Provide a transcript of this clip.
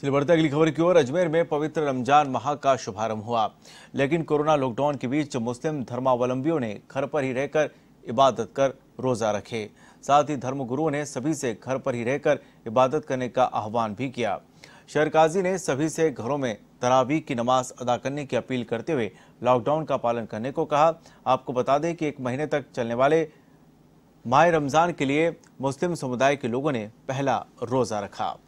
चलिए बढ़ते अगली खबर की ओर अजमेर में पवित्र रमजान माह का शुभारंभ हुआ लेकिन कोरोना लॉकडाउन के बीच मुस्लिम धर्मावलंबियों ने घर पर ही रहकर इबादत कर रोजा रखे साथ ही धर्मगुरुओं ने सभी से घर पर ही रहकर इबादत करने का आह्वान भी किया शहरकाजी ने सभी से घरों में तरावी की नमाज अदा करने की अपील करते हुए लॉकडाउन का पालन करने को कहा आपको बता दें कि एक महीने तक चलने वाले माह रमज़ान के लिए मुस्लिम समुदाय के लोगों ने पहला रोज़ा रखा